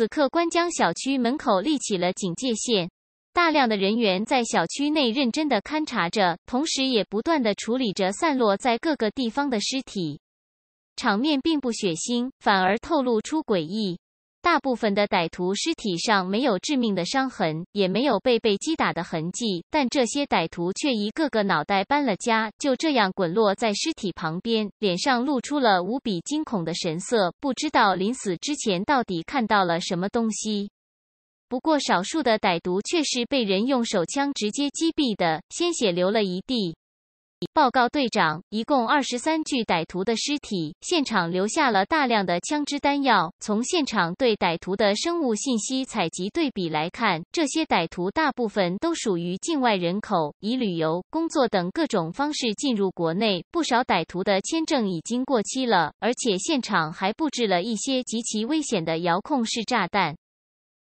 此刻，关江小区门口立起了警戒线，大量的人员在小区内认真的勘察着，同时也不断的处理着散落在各个地方的尸体，场面并不血腥，反而透露出诡异。大部分的歹徒尸体上没有致命的伤痕，也没有被被击打的痕迹，但这些歹徒却一个个脑袋搬了家，就这样滚落在尸体旁边，脸上露出了无比惊恐的神色，不知道临死之前到底看到了什么东西。不过，少数的歹徒却是被人用手枪直接击毙的，鲜血流了一地。报告队长，一共二十三具歹徒的尸体，现场留下了大量的枪支弹药。从现场对歹徒的生物信息采集对比来看，这些歹徒大部分都属于境外人口，以旅游、工作等各种方式进入国内。不少歹徒的签证已经过期了，而且现场还布置了一些极其危险的遥控式炸弹。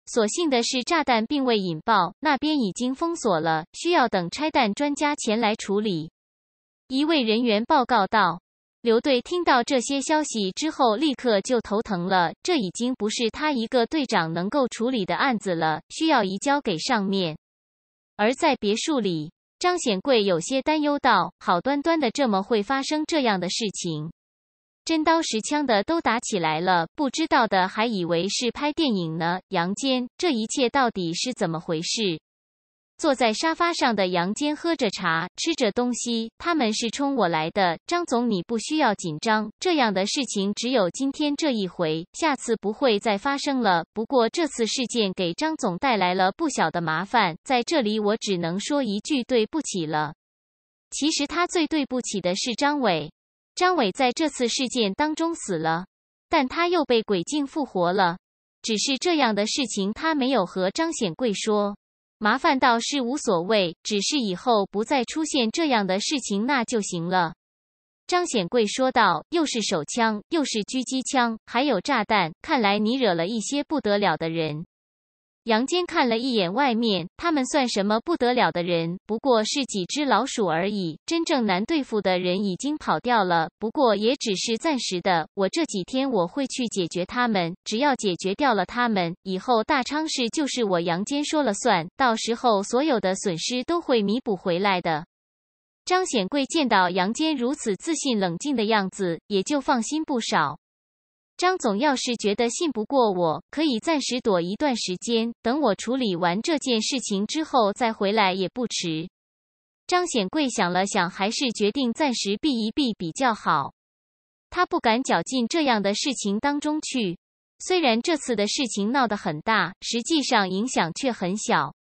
所幸的是，炸弹并未引爆，那边已经封锁了，需要等拆弹专家前来处理。一位人员报告道：“刘队听到这些消息之后，立刻就头疼了。这已经不是他一个队长能够处理的案子了，需要移交给上面。”而在别墅里，张显贵有些担忧道：“好端端的，这么会发生这样的事情？真刀实枪的都打起来了，不知道的还以为是拍电影呢。”杨坚，这一切到底是怎么回事？坐在沙发上的杨坚喝着茶，吃着东西。他们是冲我来的，张总，你不需要紧张。这样的事情只有今天这一回，下次不会再发生了。不过这次事件给张总带来了不小的麻烦，在这里我只能说一句对不起了。其实他最对不起的是张伟，张伟在这次事件当中死了，但他又被鬼境复活了。只是这样的事情，他没有和张显贵说。麻烦倒是无所谓，只是以后不再出现这样的事情那就行了。”张显贵说道，“又是手枪，又是狙击枪，还有炸弹，看来你惹了一些不得了的人。”杨坚看了一眼外面，他们算什么不得了的人？不过是几只老鼠而已。真正难对付的人已经跑掉了，不过也只是暂时的。我这几天我会去解决他们，只要解决掉了他们，以后大昌市就是我杨坚说了算。到时候所有的损失都会弥补回来的。张显贵见到杨坚如此自信冷静的样子，也就放心不少。张总，要是觉得信不过我，可以暂时躲一段时间，等我处理完这件事情之后再回来也不迟。张显贵想了想，还是决定暂时避一避比较好。他不敢搅进这样的事情当中去。虽然这次的事情闹得很大，实际上影响却很小。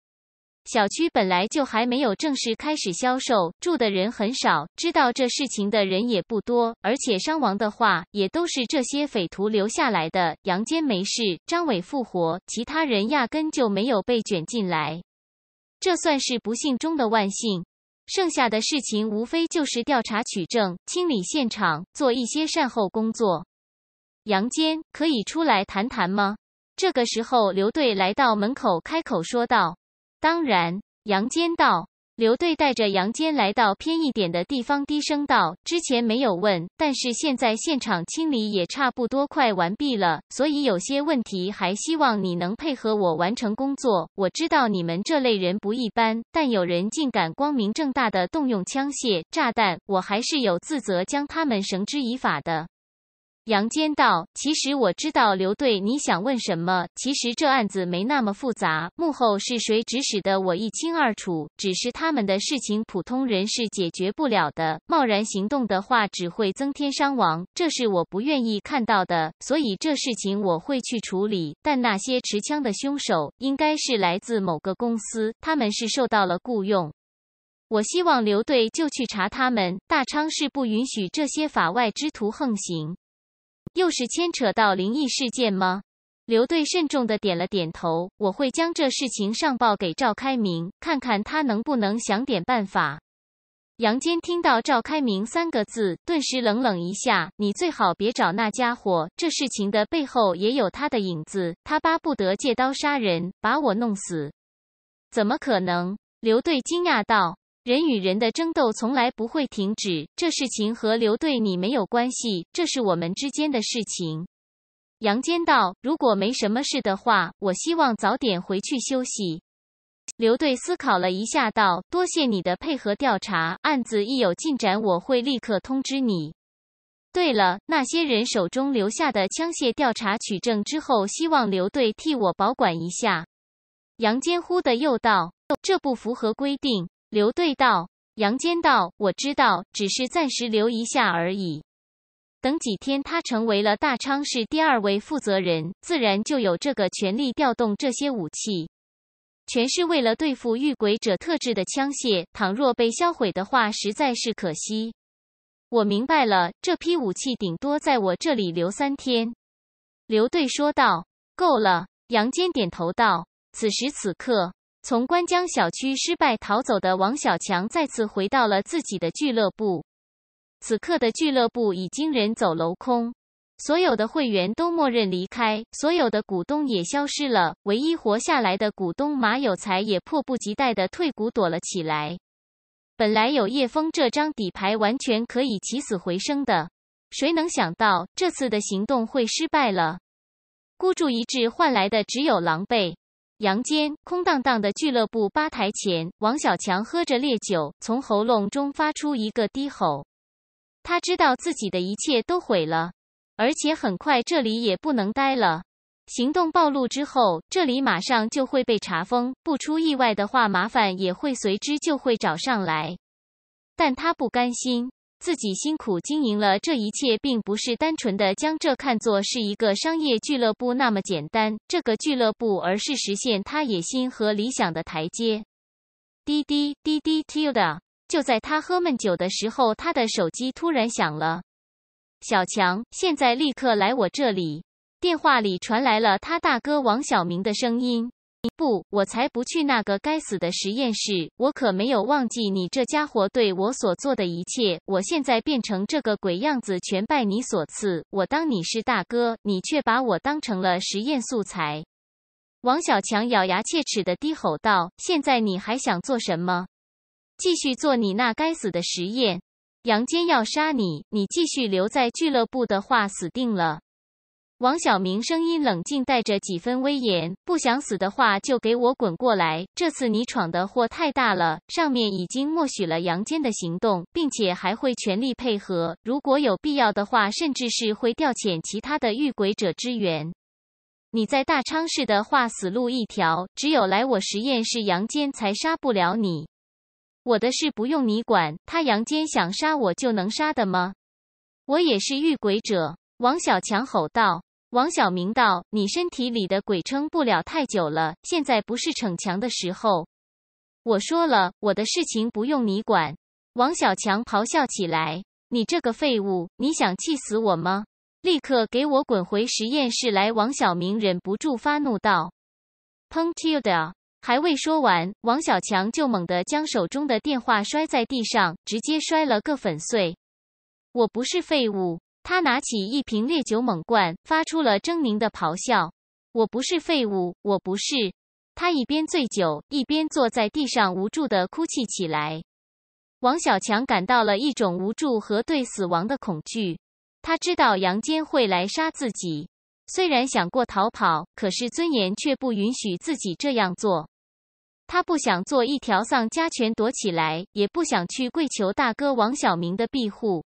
小区本来就还没有正式开始销售，住的人很少，知道这事情的人也不多。而且伤亡的话，也都是这些匪徒留下来的。杨坚没事，张伟复活，其他人压根就没有被卷进来，这算是不幸中的万幸。剩下的事情无非就是调查取证、清理现场、做一些善后工作。杨坚，可以出来谈谈吗？这个时候，刘队来到门口，开口说道。当然，杨坚道。刘队带着杨坚来到偏一点的地方，低声道：“之前没有问，但是现在现场清理也差不多快完毕了，所以有些问题还希望你能配合我完成工作。我知道你们这类人不一般，但有人竟敢光明正大的动用枪械、炸弹，我还是有自责，将他们绳之以法的。”杨坚道：“其实我知道刘队你想问什么。其实这案子没那么复杂，幕后是谁指使的，我一清二楚。只是他们的事情，普通人是解决不了的。贸然行动的话，只会增添伤亡，这是我不愿意看到的。所以这事情我会去处理。但那些持枪的凶手，应该是来自某个公司，他们是受到了雇佣。我希望刘队就去查他们。大昌是不允许这些法外之徒横行。”又是牵扯到灵异事件吗？刘队慎重的点了点头。我会将这事情上报给赵开明，看看他能不能想点办法。杨坚听到赵开明三个字，顿时冷冷一下：“你最好别找那家伙，这事情的背后也有他的影子。他巴不得借刀杀人，把我弄死。”怎么可能？刘队惊讶道。人与人的争斗从来不会停止，这事情和刘队你没有关系，这是我们之间的事情。杨坚道：“如果没什么事的话，我希望早点回去休息。”刘队思考了一下，道：“多谢你的配合调查，案子一有进展，我会立刻通知你。对了，那些人手中留下的枪械，调查取证之后，希望刘队替我保管一下。”杨坚忽的又道：“这不符合规定。”刘队道：“杨坚道，我知道，只是暂时留一下而已。等几天，他成为了大昌市第二位负责人，自然就有这个权力调动这些武器。全是为了对付遇鬼者特制的枪械，倘若被销毁的话，实在是可惜。”我明白了，这批武器顶多在我这里留三天。”刘队说道。“够了。”杨坚点头道。此时此刻。从关江小区失败逃走的王小强再次回到了自己的俱乐部。此刻的俱乐部已经人走楼空，所有的会员都默认离开，所有的股东也消失了。唯一活下来的股东马有才也迫不及待的退股躲了起来。本来有叶峰这张底牌，完全可以起死回生的，谁能想到这次的行动会失败了？孤注一掷换来的只有狼狈。阳间空荡荡的俱乐部吧台前，王小强喝着烈酒，从喉咙中发出一个低吼。他知道自己的一切都毁了，而且很快这里也不能待了。行动暴露之后，这里马上就会被查封，不出意外的话，麻烦也会随之就会找上来。但他不甘心。自己辛苦经营了这一切，并不是单纯的将这看作是一个商业俱乐部那么简单，这个俱乐部而是实现他野心和理想的台阶。滴滴滴滴，Tilda，就在他喝闷酒的时候，他的手机突然响了。小强，现在立刻来我这里。电话里传来了他大哥王小明的声音。不，我才不去那个该死的实验室！我可没有忘记你这家伙对我所做的一切。我现在变成这个鬼样子，全拜你所赐。我当你是大哥，你却把我当成了实验素材。王小强咬牙切齿地低吼道：“现在你还想做什么？继续做你那该死的实验！杨坚要杀你，你继续留在俱乐部的话，死定了。”王小明声音冷静，带着几分威严：“不想死的话，就给我滚过来！这次你闯的祸太大了，上面已经默许了杨坚的行动，并且还会全力配合。如果有必要的话，甚至是会调遣其他的遇鬼者支援。你在大昌市的话，死路一条；只有来我实验室，杨坚才杀不了你。我的事不用你管！他杨坚想杀我就能杀的吗？我也是遇鬼者！”王小强吼道。王小明道：“你身体里的鬼撑不了太久了，现在不是逞强的时候。”我说了，我的事情不用你管。”王小强咆哮起来：“你这个废物，你想气死我吗？立刻给我滚回实验室来！”王小明忍不住发怒道：“砰！”的，还未说完，王小强就猛地将手中的电话摔在地上，直接摔了个粉碎。“我不是废物。”他拿起一瓶烈酒猛灌，发出了狰狞的咆哮：“我不是废物，我不是！”他一边醉酒，一边坐在地上无助的哭泣起来。王小强感到了一种无助和对死亡的恐惧。他知道杨坚会来杀自己，虽然想过逃跑，可是尊严却不允许自己这样做。他不想做一条丧家犬，躲起来，也不想去跪求大哥王小明的庇护。